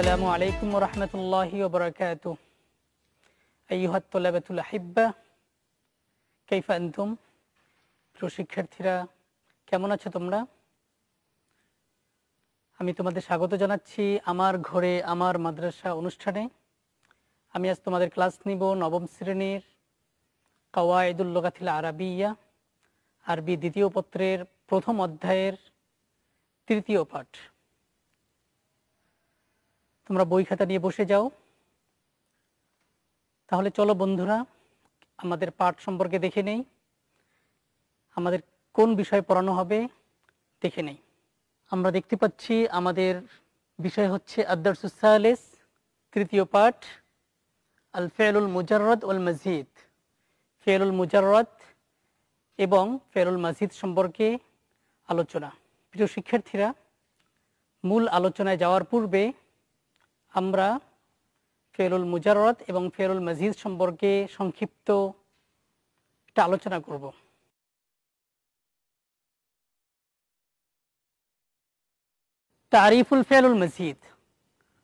السلام عليكم ورحمة الله وبركاته أيها الطلبة الأحبة كيف أنتم প্রিয় শিক্ষার্থীরা কেমন আছো তোমরা আমি তোমাদের স্বাগত জানাচ্ছি আমার ঘরে আমার মাদ্রাসা অনুষ্ঠানে আমি আজ তোমাদের ক্লাস নিব নবম শ্রেণীর কাওয়ায়দুল লোকাথিল আরবিয়া আরবি দ্বিতীয় পত্রের প্রথম অধ্যায়ের তৃতীয় পাঠ তোমরা বই খাতা নিয়ে বসে যাও তাহলে চলো বন্ধুরা আমাদের পাঠ সম্পর্কে দেখে নেই আমাদের কোন বিষয় পড়ানো হবে দেখে নেই আমরা দেখতে পাচ্ছি আমাদের বিষয় হচ্ছে আদর্শালেস তৃতীয় পাঠ আল ফেরুল মুজাররত ওল মজিদ ফেরুল মুজাররত এবং ফেরুল মজিদ সম্পর্কে আলোচনা প্রিয় শিক্ষার্থীরা মূল আলোচনায় যাওয়ার পূর্বে আমরা ফেরুল মুজারত এবং ফেরুল মজিদ সম্পর্কে সংক্ষিপ্ত একটা আলোচনা করব তারিফুল ফেরুল মজিদ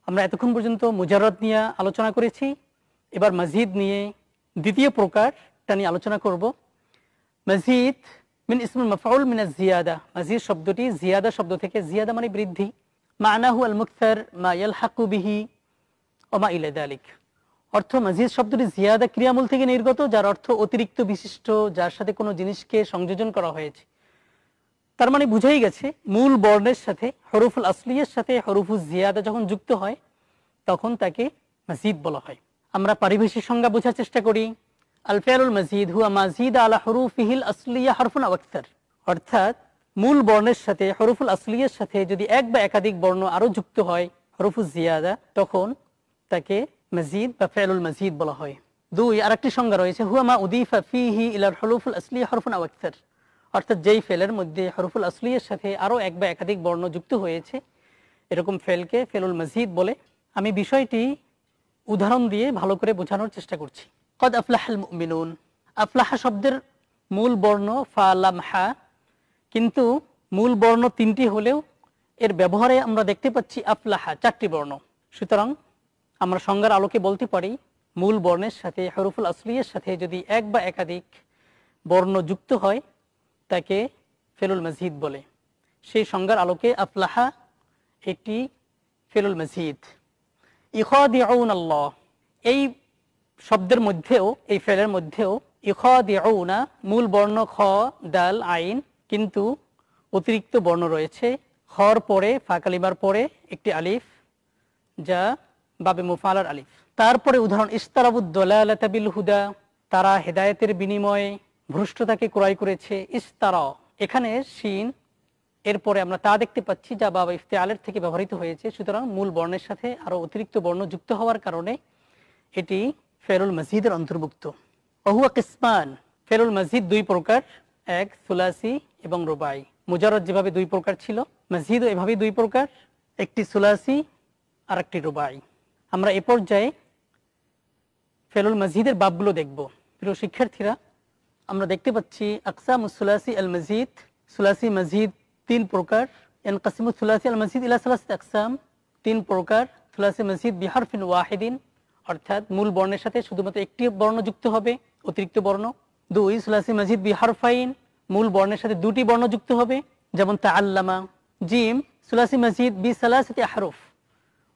আমরা এতক্ষণ পর্যন্ত মুজারত নিয়ে আলোচনা করেছি এবার মসজিদ নিয়ে দ্বিতীয় প্রকারটা নিয়ে আলোচনা করব মসজিদ মিন ইসমুল মফাউল মিনা জিয়াদা মসজিদ শব্দটি জিয়াদা শব্দ থেকে জিয়াদা মানে বৃদ্ধি মানাহু আল মুক্তার মা ইয়াল হাকুবিহি ওমা ইলাদ আলিক অর্থ মাজিদ শব্দটি জিয়াদা ক্রিয়ামূল থেকে নির্গত যার অর্থ অতিরিক্ত বিশিষ্ট যার সাথে কোনো জিনিসকে সংযোজন করা হয়েছে তার মানে বুঝাই গেছে মূল বর্ণের সাথে হরুফুল আসলিয়ের সাথে হরুফুল জিয়াদা যখন যুক্ত হয় তখন তাকে মাজিদ বলা হয় আমরা পারিভাষিক সংজ্ঞা বোঝার চেষ্টা করি আলফেয়ারুল মাজিদ হুয়া মাজিদ আলা হরুফিহিল আসলিয়া হরফুন আবাক্তার অর্থাৎ মূল বর্ণের সাথে হরফুল আসলিয়ের সাথে যদি এক বা একাধিক বর্ণ আরো যুক্ত হয় হরফুল জিয়াদা তখন তাকে মজিদ বা ফেলুল মজিদ বলা হয় দুই আর একটি সংজ্ঞা রয়েছে হুয়ামা উদিফা ফিহি ইলার হরফুল আসলি হরফুন আওয়াক্তার অর্থাৎ যেই ফেলের মধ্যে হরফুল আসলিয়ের সাথে আরও এক বা একাধিক বর্ণ যুক্ত হয়েছে এরকম ফেলকে ফেলুল মজিদ বলে আমি বিষয়টি উদাহরণ দিয়ে ভালো করে বোঝানোর চেষ্টা করছি কদ আফলাহাল মিনুন আফলাহা শব্দের মূল বর্ণ ফা লামহা কিন্তু মূল বর্ণ তিনটি হলেও এর ব্যবহারে আমরা দেখতে পাচ্ছি আফলাহা চারটি বর্ণ সুতরাং আমরা সংজ্ঞার আলোকে বলতে পারি মূল বর্ণের সাথে হরুফুল আসলিয়ের সাথে যদি এক বা একাধিক বর্ণ যুক্ত হয় তাকে ফেলুল মসজিদ বলে সেই সংজ্ঞার আলোকে আফলাহা এটি ফেলুল মসজিদ ইখদিউন আল্লাহ এই শব্দের মধ্যেও এই ফেলের মধ্যেও ইখদিউনা মূল বর্ণ খ ডাল আইন কিন্তু অতিরিক্ত বর্ণ রয়েছে হর পরে ফাঁকালিমার পরে একটি আলিফ যা বাবে মুফালার আলিফ তারপরে উদাহরণ ইস্তারাবুদ্দোলাবিল হুদা তারা হেদায়েতের বিনিময়ে ভ্রষ্টতাকে ক্রয় করেছে ইস্তারা এখানে শিন এরপরে আমরা তা দেখতে পাচ্ছি যা বাবা ইফতেয়ালের থেকে ব্যবহৃত হয়েছে সুতরাং মূল বর্ণের সাথে আরও অতিরিক্ত বর্ণ যুক্ত হওয়ার কারণে এটি ফেরুল মসজিদের অন্তর্ভুক্ত অহুয়া কিসমান ফেরুল মসজিদ দুই প্রকার এক সুলাসি এবং রুবাই মুজারদ যেভাবে দুই প্রকার ছিল মসজিদ এভাবে দুই প্রকার একটি সুলাসি আর একটি রুবাই আমরা এ পর্যায়ে ফেলুল মসজিদের বাপগুলো দেখব প্রিয় শিক্ষার্থীরা আমরা দেখতে পাচ্ছি আকসাম সুলাসি আল মসজিদ সুলাসি মসজিদ তিন প্রকার এন কাসিম সুলাসি আল মসজিদ ইলা সুলাসি আকসাম তিন প্রকার সুলাসি মসজিদ বিহার ফিন ওয়াহেদিন অর্থাৎ মূল বর্ণের সাথে শুধুমাত্র একটি বর্ণ যুক্ত হবে অতিরিক্ত বর্ণ দুই সুলাসি মাজিদ বি হারফাইন মূল বর্ণের সাথে দুটি বর্ণ যুক্ত হবে যেমন তা আল্লামা জিম সুলাসি মাজিদ বি সালাসাতি হারুফ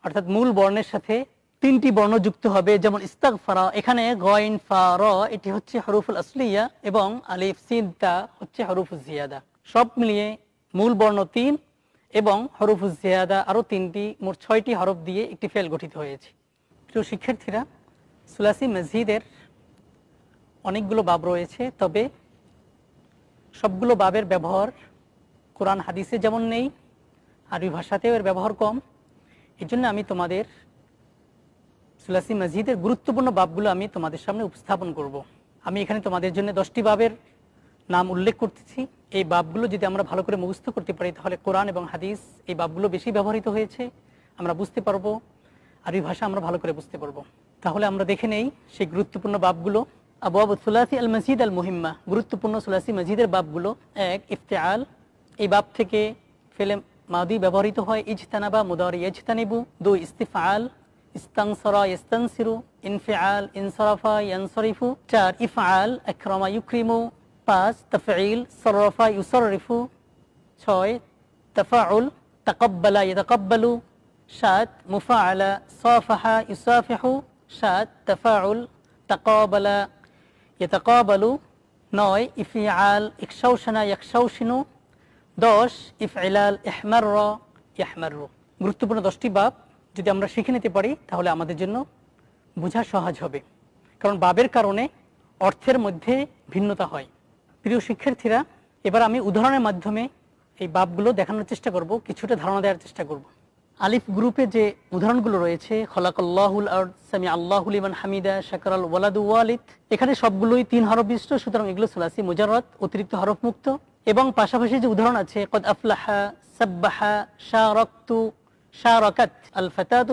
অর্থাৎ মূল বর্ণের সাথে তিনটি বর্ণ যুক্ত হবে যেমন ইস্তাকফারা এখানে গয়েন ফা র এটি হচ্ছে হরুফুল আসলিয়া এবং আলিফ সিদ্দা হচ্ছে হরুফুল জিয়াদা সব মিলিয়ে মূল বর্ণ তিন এবং হরুফুল জিয়াদা আরও তিনটি মোট ছয়টি হরফ দিয়ে একটি ফেল গঠিত হয়েছে প্রিয় শিক্ষার্থীরা সুলাসি মসজিদের অনেকগুলো বাব রয়েছে তবে সবগুলো বাবের ব্যবহার কোরআন হাদিসে যেমন নেই আরবি ভাষাতেও এর ব্যবহার কম এই জন্য আমি তোমাদের সুলাসি মসজিদের গুরুত্বপূর্ণ বাবগুলো আমি তোমাদের সামনে উপস্থাপন করব। আমি এখানে তোমাদের জন্য দশটি বাবের নাম উল্লেখ করতেছি এই বাবগুলো যদি আমরা ভালো করে মুখস্থ করতে পারি তাহলে কোরআন এবং হাদিস এই বাবগুলো বেশি ব্যবহৃত হয়েছে আমরা বুঝতে পারবো আরবি ভাষা আমরা ভালো করে বুঝতে পারবো তাহলে আমরা দেখে নেই সেই গুরুত্বপূর্ণ বাবগুলো أبواب الثلاثي المزيد المهمة غرطة بنا ثلاثي مزيد الباب بلو ايك افتعال اي باب تكي فيلم ماضي ببوري تو هاي اجتنبا مداري اجتنبو دو استفعال استنصرا يستنصرو انفعال انصرفا ينصرفو تار افعال اكرما يكرمو باس تفعيل صرفا يصرفو شوي تفاعل تقبل يتقبل شات مفاعل صافح يصافح شات تفاعل تقابل ইতাকাবালু নয় আল ইকসাউসানা ইকসাউসিনু দশ ইফ ইফআলাল ইহমার রু গুরুত্বপূর্ণ দশটি বাপ যদি আমরা শিখে নিতে পারি তাহলে আমাদের জন্য বোঝা সহজ হবে কারণ বাবের কারণে অর্থের মধ্যে ভিন্নতা হয় প্রিয় শিক্ষার্থীরা এবার আমি উদাহরণের মাধ্যমে এই বাপগুলো দেখানোর চেষ্টা করব কিছুটা ধারণা দেওয়ার চেষ্টা করব আলিফ গ্রুপে যে উদাহরণগুলো রয়েছে খলাকল্লাহুল সামি আল্লাহুল ইমান হামিদা শাকরাল ওয়ালাদু ওয়ালিদ এখানে সবগুলোই তিন হরফ বিশিষ্ট সুতরাং এগুলো সুলাসি মুজারত অতিরিক্ত হরফ মুক্ত এবং পাশাপাশি যে উদাহরণ আছে কদ আফলাহা সাব্বাহা শাহ রকাত আল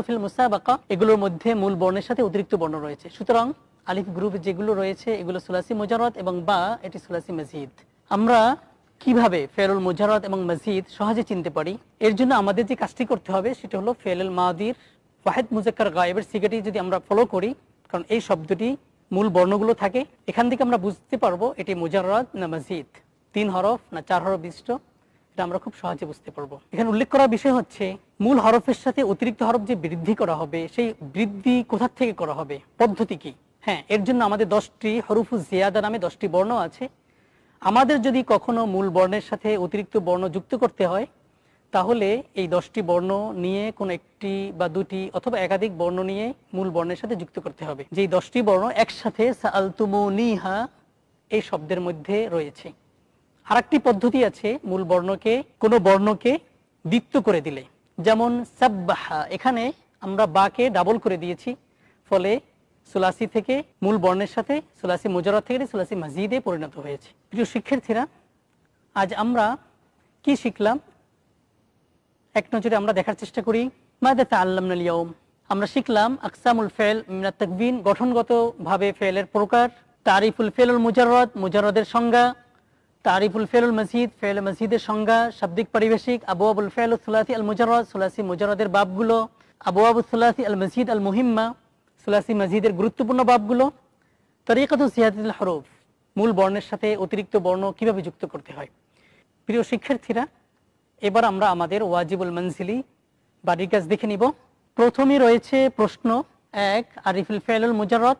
ফিল মুসাবাকা এগুলোর মধ্যে মূল বর্ণের সাথে অতিরিক্ত বর্ণ রয়েছে সুতরাং আলিফ গ্রুপ যেগুলো রয়েছে এগুলো সুলাসি মুজারত এবং বা এটি সুলাসি মজিদ আমরা কিভাবে ফেরুল মুজারত এবং মসজিদ সহজে চিনতে পারি এর জন্য আমাদের যে কাজটি করতে হবে সেটা হলো ফেরুল মাদির ওয়াহেদ মুজাক্কার গায়েবের সিগাটি যদি আমরা ফলো করি কারণ এই শব্দটি মূল বর্ণগুলো থাকে এখান থেকে আমরা বুঝতে পারবো এটি মুজারাত না মসজিদ তিন হরফ না চার হরফ বিশিষ্ট এটা আমরা খুব সহজে বুঝতে পারবো এখানে উল্লেখ করা বিষয় হচ্ছে মূল হরফের সাথে অতিরিক্ত হরফ যে বৃদ্ধি করা হবে সেই বৃদ্ধি কোথার থেকে করা হবে পদ্ধতি কি হ্যাঁ এর জন্য আমাদের দশটি হরুফু জিয়াদা নামে দশটি বর্ণ আছে আমাদের যদি কখনো মূল বর্ণের সাথে অতিরিক্ত বর্ণ যুক্ত করতে হয় তাহলে এই দশটি বর্ণ নিয়ে কোন একটি বা দুটি অথবা একাধিক বর্ণ নিয়ে মূল বর্ণের সাথে যুক্ত করতে হবে যে দশটি বর্ণ একসাথে এই শব্দের মধ্যে রয়েছে আর একটি পদ্ধতি আছে মূল বর্ণকে কোনো বর্ণকে দ্বিত্ব করে দিলে যেমন সাব্বাহা এখানে আমরা বাকে ডাবল করে দিয়েছি ফলে সুলাসি থেকে মূল বর্ণের সাথে সুলাসি মোজারত থেকে সুলাসি মাজিদে পরিণত হয়েছে প্রিয় শিক্ষার্থীরা আজ আমরা কি শিখলাম এক নজরে আমরা দেখার চেষ্টা করি মাদাতে আল্লাম ইয়ম আমরা শিখলাম আকসামুল ফেল মিনাত্তাকবিন গঠনগতভাবে ফেলের প্রকার তারিফুল ফেলুল মুজারত মুজারদের সংজ্ঞা তারিফুল ফেলুল মসজিদ ফেল মসজিদের সংজ্ঞা শাব্দিক পারিবেশিক আবু আবুল ফেল সুলাসি আল মুজারত সুলাসি মুজারদের বাপগুলো আবু আবুল সুলাসি আল মসজিদ আল মুহিম্মা সুলাসি মসজিদের গুরুত্বপূর্ণ বাবগুলো তরিকাত সিয়াদুল হরফ মূল বর্ণের সাথে অতিরিক্ত বর্ণ কিভাবে যুক্ত করতে হয় প্রিয় শিক্ষার্থীরা এবার আমরা আমাদের ওয়াজিবুল মঞ্জিলি বাড়ির কাজ দেখে নিব প্রথমে রয়েছে প্রশ্ন এক আরিফুল ফেয়ালুল মুজারত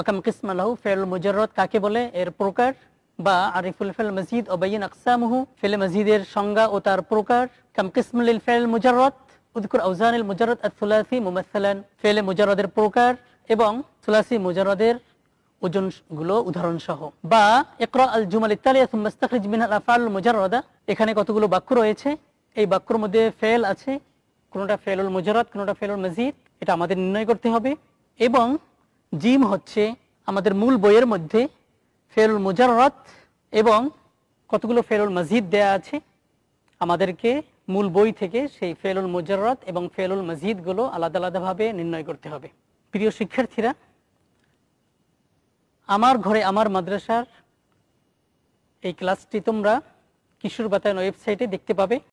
অকাম কিসমালাহু ফেয়ালুল মুজারত কাকে বলে এর প্রকার বা আরিফুল ফেল মসজিদ ওবাইন আকসামহু ফেল মসজিদের সংজ্ঞা ও তার প্রকার কাম কিসমুল ফেল মুজারত উদ্কুর আউজানুল মুজারদ আর সুলাসি মুমাসালান ফেলে মুজারদের প্রকার এবং সুলাসি মুজারদের ওজনগুলো সহ বা একরা আল জুমাল ইতালিয়া সুমাস্তাখরিজ মিনাল মুজারদা এখানে কতগুলো বাক্য রয়েছে এই বাক্যর মধ্যে ফেল আছে কোনটা ফেলুল মুজারদ কোনটা ফেলুল মজিদ এটা আমাদের নির্ণয় করতে হবে এবং জিম হচ্ছে আমাদের মূল বইয়ের মধ্যে ফেরুল মুজাররত এবং কতগুলো ফেরুল মজিদ দেয়া আছে আমাদেরকে মূল বই থেকে সেই ফেলুল মুজারত এবং ফেলুল মজিদগুলো আলাদা আলাদাভাবে নির্ণয় করতে হবে প্রিয় শিক্ষার্থীরা আমার ঘরে আমার মাদ্রাসার এই ক্লাসটি তোমরা কিশোর বাতায়ন ওয়েবসাইটে দেখতে পাবে